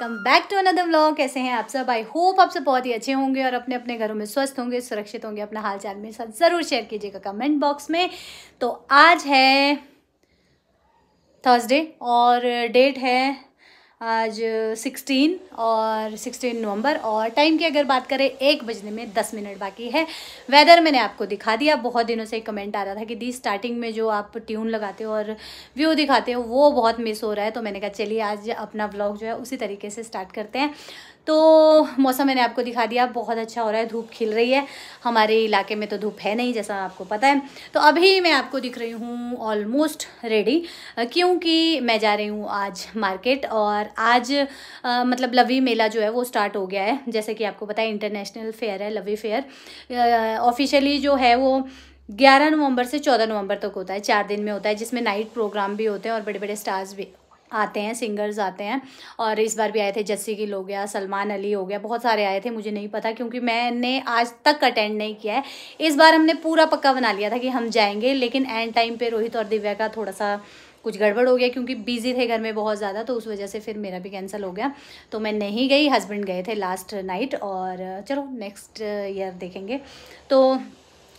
welcome back to another vlog कैसे हैं आप सब आई होप आप सब बहुत ही अच्छे होंगे और अपने अपने घरों में स्वस्थ होंगे सुरक्षित होंगे अपना हाल चाल मेरे साथ ज़रूर शेयर कीजिएगा कमेंट बॉक्स में तो आज है थर्सडे और डेट है आज सिक्सटीन और सिक्सटीन नवंबर और टाइम की अगर बात करें एक बजने में दस मिनट बाकी है वेदर मैंने आपको दिखा दिया बहुत दिनों से एक कमेंट आ रहा था कि दी स्टार्टिंग में जो आप ट्यून लगाते हो और व्यू दिखाते हो वो बहुत मिस हो रहा है तो मैंने कहा चलिए आज अपना ब्लॉग जो है उसी तरीके से स्टार्ट करते हैं तो मौसम मैंने आपको दिखा दिया बहुत अच्छा हो रहा है धूप खिल रही है हमारे इलाके में तो धूप है नहीं जैसा आपको पता है तो अभी मैं आपको दिख रही हूँ ऑलमोस्ट रेडी क्योंकि मैं जा रही हूँ आज मार्केट और आज आ, मतलब लवी मेला जो है वो स्टार्ट हो गया है जैसे कि आपको पता है इंटरनेशनल फेयर है लवी फेयर ऑफिशियली जो है वो ग्यारह नवंबर से चौदह नवंबर तक होता है चार दिन में होता है जिसमें नाइट प्रोग्राम भी होते हैं और बड़े बड़े स्टार्स भी आते हैं सिंगर्स आते हैं और इस बार भी आए थे जस्सी गिल हो गया सलमान अली हो गया बहुत सारे आए थे मुझे नहीं पता क्योंकि मैंने आज तक अटेंड नहीं किया है इस बार हमने पूरा पक्का बना लिया था कि हम जाएंगे लेकिन एंड टाइम पे रोहित और दिव्या का थोड़ा सा कुछ गड़बड़ हो गया क्योंकि बिजी थे घर में बहुत ज़्यादा तो उस वजह से फिर मेरा भी कैंसिल हो गया तो मैं नहीं गई हस्बैंड गए थे लास्ट नाइट और चलो नेक्स्ट ईयर देखेंगे तो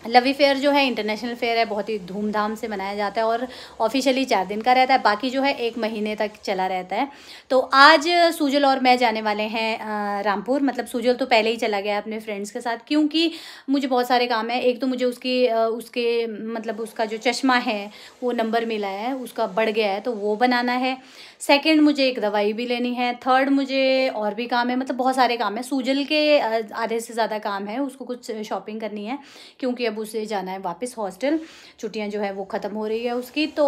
लवी फेयर जो है इंटरनेशनल फेयर है बहुत ही धूमधाम से मनाया जाता है और ऑफिशियली चार दिन का रहता है बाकी जो है एक महीने तक चला रहता है तो आज सुजल और मैं जाने वाले हैं रामपुर मतलब सुजल तो पहले ही चला गया अपने फ्रेंड्स के साथ क्योंकि मुझे बहुत सारे काम है एक तो मुझे उसकी उसके मतलब उसका जो चश्मा है वो नंबर मिला है उसका बढ़ गया है तो वो बनाना है सेकेंड मुझे एक दवाई भी लेनी है थर्ड मुझे और भी काम है मतलब बहुत सारे काम है सूजल के आधे से ज़्यादा काम है उसको कुछ शॉपिंग करनी है क्योंकि अब उसे जाना है वापस हॉस्टल छुट्टियाँ जो है वो ख़त्म हो रही है उसकी तो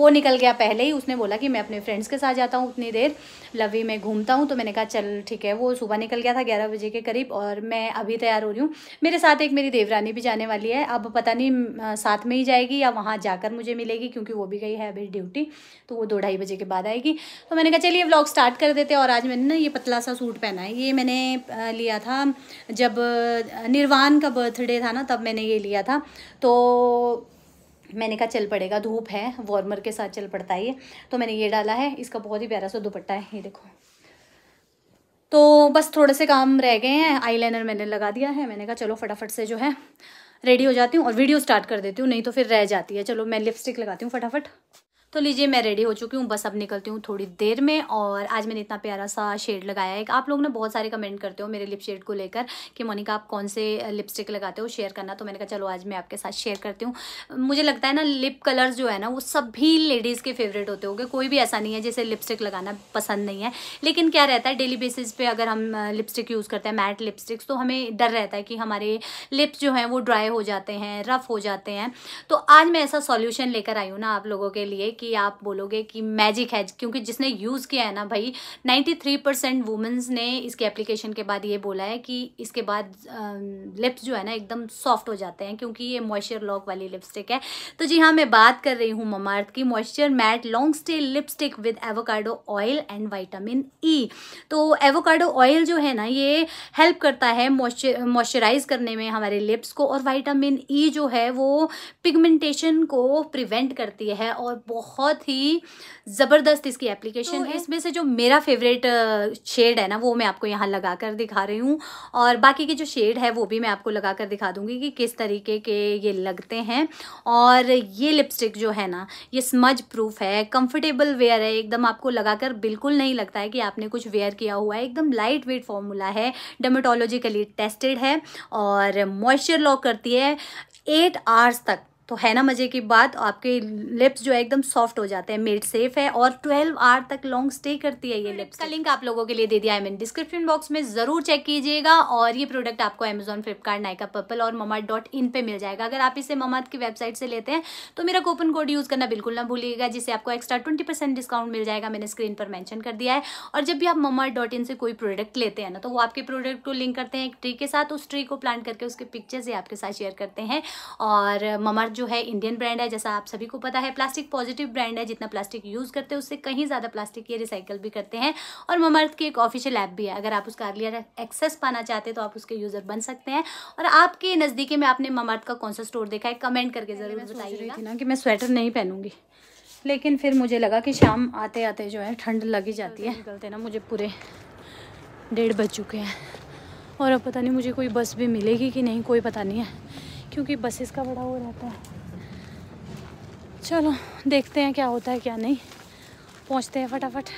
वो निकल गया पहले ही उसने बोला कि मैं अपने फ्रेंड्स के साथ जाता हूँ उतनी देर लवी में घूमता हूँ तो मैंने कहा चल ठीक है वो सुबह निकल गया था ग्यारह बजे के करीब और मैं अभी तैयार हो रही हूँ मेरे साथ एक मेरी देवरानी भी जाने वाली है अब पता नहीं साथ में ही जाएगी या वहाँ जाकर मुझे मिलेगी क्योंकि वो भी गई है अभी ड्यूटी तो वो दो ढाई बजे के बाद आएगी तो मैंने कहा चलिए व्लॉग स्टार्ट कर देते और आज मैंने ना ये पतला सा सूट पहना है ये मैंने लिया था जब निर्वाण का बर्थडे था ना तब मैंने मैंने ये लिया था तो मैंने कहा चल पड़ेगा धूप है वार्मर के साथ चल पड़ता है ये तो मैंने ये डाला है इसका बहुत ही प्यारा सा दुपट्टा है ये देखो तो बस थोड़े से काम रह गए हैं आईलाइनर मैंने लगा दिया है मैंने कहा चलो फटाफट से जो है रेडी हो जाती हूँ और वीडियो स्टार्ट कर देती हूँ नहीं तो फिर रह जाती है चलो मैं लिपस्टिक लगाती हूँ फटाफट तो लीजिए मैं रेडी हो चुकी हूँ बस अब निकलती हूँ थोड़ी देर में और आज मैंने इतना प्यारा सा शेड लगाया है आप लोग ने बहुत सारे कमेंट करते हो मेरे लिप शेड को लेकर कि मोनिका आप कौन से लिपस्टिक लगाते हो शेयर करना तो मैंने कहा चलो आज मैं आपके साथ शेयर करती हूँ मुझे लगता है ना लिप कलर्स जो है ना वो सभी लेडीज़ के फेवरेट होते होंगे कोई भी ऐसा नहीं है जैसे लिपस्टिक लगाना पसंद नहीं है लेकिन क्या रहता है डेली बेसिस पे अगर हम लिपस्टिक यूज़ करते हैं मैट लिपस्टिक्स तो हमें डर रहता है कि हमारे लिप्स जो हैं वो ड्राई हो जाते हैं रफ़ हो जाते हैं तो आज मैं ऐसा सॉल्यूशन लेकर आई हूँ ना आप लोगों के लिए कि कि आप बोलोगे कि मैजिक है क्योंकि जिसने यूज़ किया है ना भाई 93 थ्री परसेंट वुमेंस ने इसके एप्लीकेशन के बाद ये बोला है कि इसके बाद लिप्स जो है ना एकदम सॉफ्ट हो जाते हैं क्योंकि ये मॉइस्चर लॉक वाली लिपस्टिक है तो जी हाँ मैं बात कर रही हूँ ममार्थ की moisture matte long stay lipstick with avocado oil and vitamin E तो एवोकाडो ऑयल जो है ना ये हेल्प करता है मॉइस्चराइज करने में हमारे लिप्स को और वाइटामिन ई e जो है वो पिगमेंटेशन को प्रिवेंट करती है और बहुत बहुत ही ज़बरदस्त इसकी एप्लीकेशन तो है इसमें से जो मेरा फेवरेट शेड है ना वो मैं आपको यहाँ लगा कर दिखा रही हूँ और बाकी के जो शेड है वो भी मैं आपको लगा कर दिखा दूँगी कि किस तरीके के ये लगते हैं और ये लिपस्टिक जो है ना ये स्मज प्रूफ है कम्फर्टेबल वेयर है एकदम आपको लगाकर बिल्कुल नहीं लगता है कि आपने कुछ वेयर किया हुआ है एकदम लाइट वेट फॉर्मूला है डर्मेटोलॉजिकली टेस्टेड है और मॉइस्चर लॉक करती है एट आवर्स तक तो है ना मज़े की बात आपके लिप्स जो है एकदम सॉफ्ट हो जाते हैं मेड सेफ है और 12 आवर तक लॉन्ग स्टे करती है ये लिप्स का लिंक आप लोगों के लिए दे दिया है मैंने डिस्क्रिप्शन बॉक्स में ज़रूर चेक कीजिएगा और ये प्रोडक्ट आपको अमेजॉन फ्लिपकार्ट नाइका पर्पल और ममा डॉट इन पर मिल जाएगा अगर आप इसे ममाद की वेबसाइट से लेते हैं तो मेरा कूपन कोड यूज़ करना बिल्कुल ना भूलिएगा जिससे आपको एक्स्ट्रा ट्वेंटी डिस्काउंट मिल जाएगा मैंने स्क्रीन पर मैंशन कर दिया है और जब भी आप ममा डॉट इन से कोई प्रोडक्ट लेते हैं ना तो वो आपके प्रोडक्ट को लिंक करते हैं एक ट्री के साथ उस ट्री को प्लान करके उसके पिक्चर्स ही आपके साथ शेयर करते हैं और ममा जो है इंडियन ब्रांड है जैसा आप सभी को पता है प्लास्टिक पॉजिटिव ब्रांड है जितना प्लास्टिक यूज़ करते हैं उससे कहीं ज़्यादा प्लास्टिक ये रिसाइकल भी करते हैं और ममर्थ की एक ऑफिशियल ऐप भी है अगर आप उसका अर्लियर एक्सेस पाना चाहते हैं तो आप उसके यूज़र बन सकते हैं और आपके नजदीकी में आपने ममर्थ का कौन सा स्टोर देखा है कमेंट करके ज़रूर बताइएगा ना कि मैं स्वेटर नहीं पहनूंगी लेकिन फिर मुझे लगा कि शाम आते आते जो है ठंड लग ही जाती है निकलते ना मुझे पूरे डेढ़ बज चुके हैं और अब पता नहीं मुझे कोई बस भी मिलेगी कि नहीं कोई पता नहीं है क्योंकि बसेस का बड़ा वो रहता है चलो देखते हैं क्या होता है क्या नहीं पहुँचते हैं फटाफट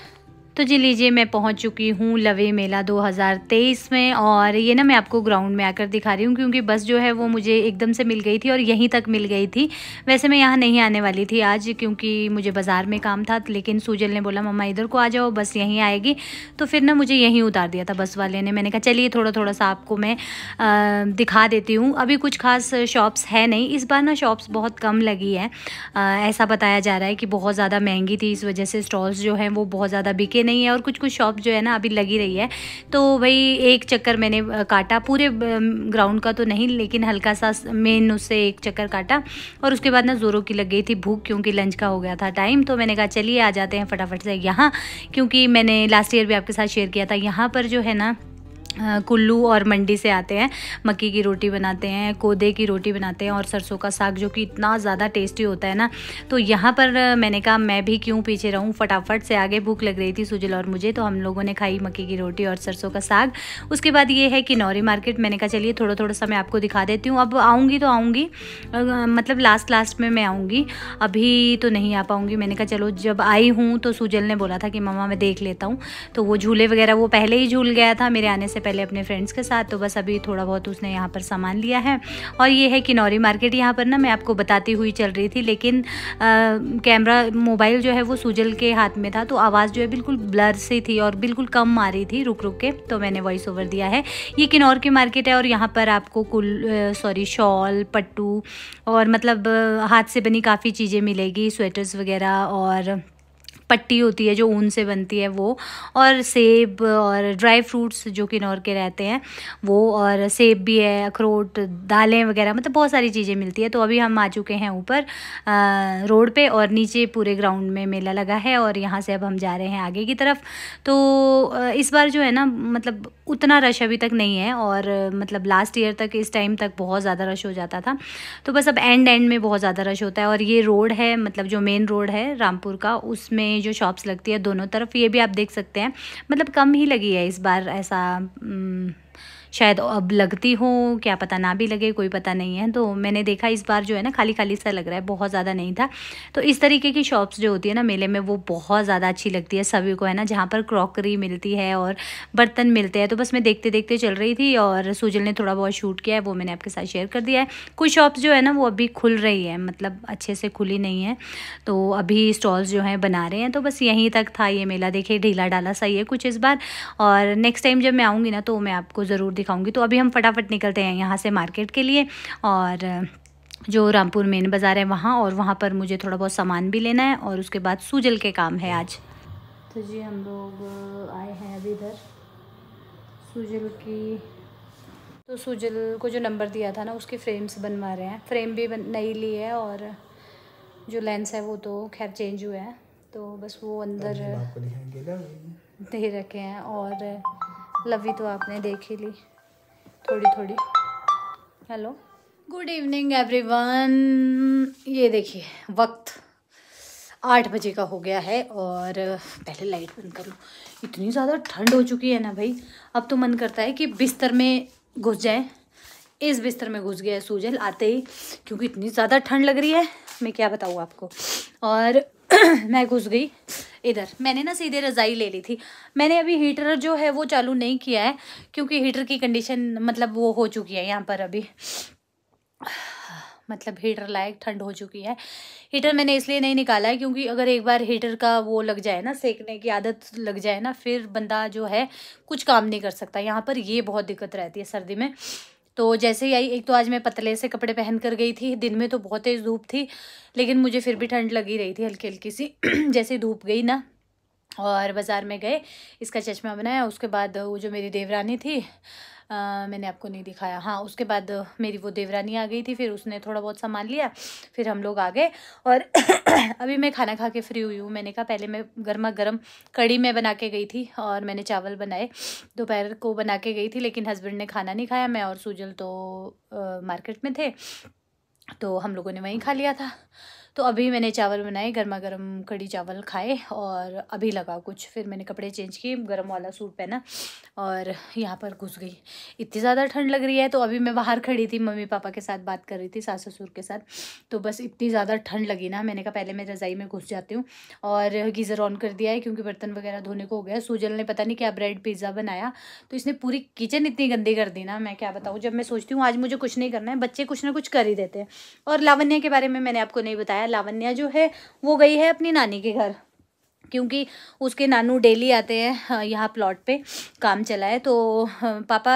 तो जी लीजिए मैं पहुंच चुकी हूँ लवे मेला 2023 में और ये ना मैं आपको ग्राउंड में आकर दिखा रही हूँ क्योंकि बस जो है वो मुझे एकदम से मिल गई थी और यहीं तक मिल गई थी वैसे मैं यहाँ नहीं आने वाली थी आज क्योंकि मुझे बाज़ार में काम था लेकिन सूजल ने बोला मम्मा इधर को आ जाओ बस यहीं आएगी तो फिर ना मुझे यहीं उतार दिया था बस वाले ने मैंने कहा चलिए थोड़ा थोड़ा सा आपको मैं दिखा देती हूँ अभी कुछ खास शॉप्स है नहीं इस बार ना शॉप्स बहुत कम लगी है ऐसा बताया जा रहा है कि बहुत ज़्यादा महंगी थी इस वजह से स्टॉल्स जो हैं वो बहुत ज़्यादा बिके नहीं है और कुछ कुछ शॉप जो है ना अभी लगी रही है तो वही एक चक्कर मैंने काटा पूरे ग्राउंड का तो नहीं लेकिन हल्का सा मेन उससे एक चक्कर काटा और उसके बाद ना ज़ोरों की लग गई थी भूख क्योंकि लंच का हो गया था टाइम तो मैंने कहा चलिए आ जाते हैं फटाफट से यहाँ क्योंकि मैंने लास्ट ईयर भी आपके साथ शेयर किया था यहाँ पर जो है ना कुल्लू और मंडी से आते हैं मक्की की रोटी बनाते हैं कोदे की रोटी बनाते हैं और सरसों का साग जो कि इतना ज़्यादा टेस्टी होता है ना तो यहाँ पर मैंने कहा मैं भी क्यों पीछे रहूँ फटाफट से आगे भूख लग रही थी सुजल और मुझे तो हम लोगों ने खाई मक्की की रोटी और सरसों का साग उसके बाद ये है कि नौरी मार्केट मैंने कहा चलिए थोड़ा थोड़ा सा मैं आपको दिखा देती हूँ अब आऊँगी तो आऊँगी मतलब लास्ट लास्ट में मैं आऊँगी अभी तो नहीं आ पाऊँगी मैंने कहा चलो जब आई हूँ तो सुजल ने बोला था कि मम्मा मैं देख लेता हूँ तो वो झूले वगैरह वो पहले ही झूल गया था मेरे आने से पहले अपने फ्रेंड्स के साथ तो बस अभी थोड़ा बहुत उसने यहाँ पर सामान लिया है और ये है किनौरी मार्केट यहाँ पर ना मैं आपको बताती हुई चल रही थी लेकिन कैमरा मोबाइल जो है वो सुजल के हाथ में था तो आवाज़ जो है बिल्कुल ब्लर सी थी और बिल्कुल कम आ रही थी रुक रुक के तो मैंने वॉइस ओवर दिया है ये किन्नौर की मार्केट है और यहाँ पर आपको कुल सॉरी शॉल पट्टू और मतलब हाथ से बनी काफ़ी चीज़ें मिलेगी स्वेटर्स वगैरह और पट्टी होती है जो ऊन से बनती है वो और सेब और ड्राई फ्रूट्स जो किन्नौर के रहते हैं वो और सेब भी है अखरोट दालें वगैरह मतलब बहुत सारी चीज़ें मिलती है तो अभी हम आ चुके हैं ऊपर रोड पे और नीचे पूरे ग्राउंड में मेला लगा है और यहाँ से अब हम जा रहे हैं आगे की तरफ तो इस बार जो है ना मतलब उतना रश अभी तक नहीं है और मतलब लास्ट ईयर तक इस टाइम तक बहुत ज़्यादा रश हो जाता था तो बस अब एंड एंड में बहुत ज़्यादा रश होता है और ये रोड है मतलब जो मेन रोड है रामपुर का उसमें जो शॉप्स लगती है दोनों तरफ ये भी आप देख सकते हैं मतलब कम ही लगी है इस बार ऐसा शायद अब लगती हूँ क्या पता ना भी लगे कोई पता नहीं है तो मैंने देखा इस बार जो है ना खाली खाली सा लग रहा है बहुत ज़्यादा नहीं था तो इस तरीके की शॉप्स जो होती है ना मेले में वो बहुत ज़्यादा अच्छी लगती है सभी को है ना जहाँ पर क्रॉकरी मिलती है और बर्तन मिलते हैं तो बस मैं देखते देखते चल रही थी और सुजल ने थोड़ा बहुत शूट किया है वो मैंने आपके साथ शेयर कर दिया है कुछ शॉप्स जो है ना वो अभी खुल रही है मतलब अच्छे से खुली नहीं है तो अभी स्टॉल्स जो हैं बना रहे हैं तो बस यहीं तक था ये मेला देखिए ढीला डाला सही है कुछ इस बार और नेक्स्ट टाइम जब मैं आऊँगी ना तो मैं आपको ज़रूर दिखाऊंगी तो अभी हम फटाफट निकलते हैं यहाँ से मार्केट के लिए और जो रामपुर मेन बाज़ार है वहाँ और वहाँ पर मुझे थोड़ा बहुत सामान भी लेना है और उसके बाद सूजल के काम है आज तो जी हम लोग आए हैं अभी इधर सूजल की तो सूजल को जो नंबर दिया था ना उसके फ्रेम्स बनवा रहे हैं फ्रेम भी बन नई ली है और जो लेंस है वो तो खैर चेंज हुआ है तो बस वो अंदर दे रखे हैं और लवी तो आपने देख ही ली थोड़ी थोड़ी हेलो गुड इवनिंग एवरीवन ये देखिए वक्त आठ बजे का हो गया है और पहले लाइट बंद कर लूँ इतनी ज़्यादा ठंड हो चुकी है ना भाई अब तो मन करता है कि बिस्तर में घुस जाए इस बिस्तर में घुस गया है सूजल आते ही क्योंकि इतनी ज़्यादा ठंड लग रही है मैं क्या बताऊँ आपको और मैं घुस गई इधर मैंने ना सीधे रज़ाई ले ली थी मैंने अभी हीटर जो है वो चालू नहीं किया है क्योंकि हीटर की कंडीशन मतलब वो हो चुकी है यहाँ पर अभी मतलब हीटर लायक ठंड हो चुकी है हीटर मैंने इसलिए नहीं निकाला है क्योंकि अगर एक बार हीटर का वो लग जाए ना सेकने की आदत लग जाए ना फिर बंदा जो है कुछ काम नहीं कर सकता यहाँ पर ये बहुत दिक्कत रहती है सर्दी में तो जैसे ही आई एक तो आज मैं पतले से कपड़े पहन कर गई थी दिन में तो बहुत तेज़ धूप थी लेकिन मुझे फिर भी ठंड लगी रही थी हल्की हल्की सी जैसे धूप गई ना और बाज़ार में गए इसका चश्मा बनाया उसके बाद वो जो मेरी देवरानी थी आ, मैंने आपको नहीं दिखाया हाँ उसके बाद मेरी वो देवरानी आ गई थी फिर उसने थोड़ा बहुत सामान लिया फिर हम लोग आ गए और अभी मैं खाना खा के फ्री हुई हूँ मैंने कहा पहले मैं गर्मा गर्म कड़ी में बना के गई थी और मैंने चावल बनाए दोपहर को बना के गई थी लेकिन हस्बैंड ने खाना नहीं खाया मैं और सूजल तो मार्केट में थे तो हम लोगों ने वहीं खा लिया था तो अभी मैंने चावल बनाए गर्मा गर्म कड़ी चावल खाए और अभी लगा कुछ फिर मैंने कपड़े चेंज किए गर्म वाला सूट पहना और यहाँ पर घुस गई इतनी ज़्यादा ठंड लग रही है तो अभी मैं बाहर खड़ी थी मम्मी पापा के साथ बात कर रही थी सास ससुर के साथ तो बस इतनी ज़्यादा ठंड लगी ना मैंने कहा पहले मैं रज़ाई में घुस जाती हूँ और गीज़र ऑन कर दिया है क्योंकि बर्तन वगैरह धोने को हो गया सूजल ने पता नहीं क्या ब्रेड पिज़्ज़ा बनाया तो इसने पूरी किचन इतनी गंदी कर दी ना मैं क्या बताऊँ जब मैं सोचती हूँ आज मुझे कुछ नहीं करना है बच्चे कुछ ना कुछ कर ही देते हैं और लावण्य के बारे में मैंने आपको नहीं बताया है लावण्या जो है वो गई है अपनी नानी के घर क्योंकि उसके नानू डेली आते हैं यहाँ प्लॉट पे काम चला है तो पापा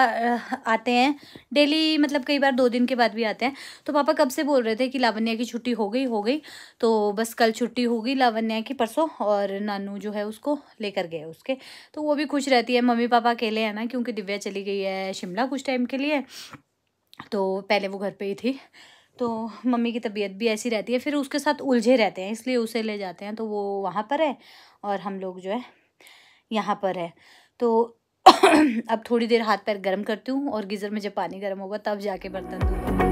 आते हैं डेली मतलब कई बार दो दिन के बाद भी आते हैं तो पापा कब से बोल रहे थे कि लावण्या की छुट्टी हो गई हो गई तो बस कल छुट्टी होगी लावण्या की परसों और नानू जो है उसको लेकर गए उसके तो वो भी खुश रहती है मम्मी पापा अकेले हैं ना क्योंकि दिव्या चली गई है शिमला कुछ टाइम के लिए तो पहले वो घर पर ही थी तो मम्मी की तबीयत भी ऐसी रहती है फिर उसके साथ उलझे रहते हैं इसलिए उसे ले जाते हैं तो वो वहाँ पर है और हम लोग जो है यहाँ पर है तो अब थोड़ी देर हाथ पैर गर्म करती हूँ और गीज़र में जब पानी गर्म होगा तब जाके बर्तन धूँगा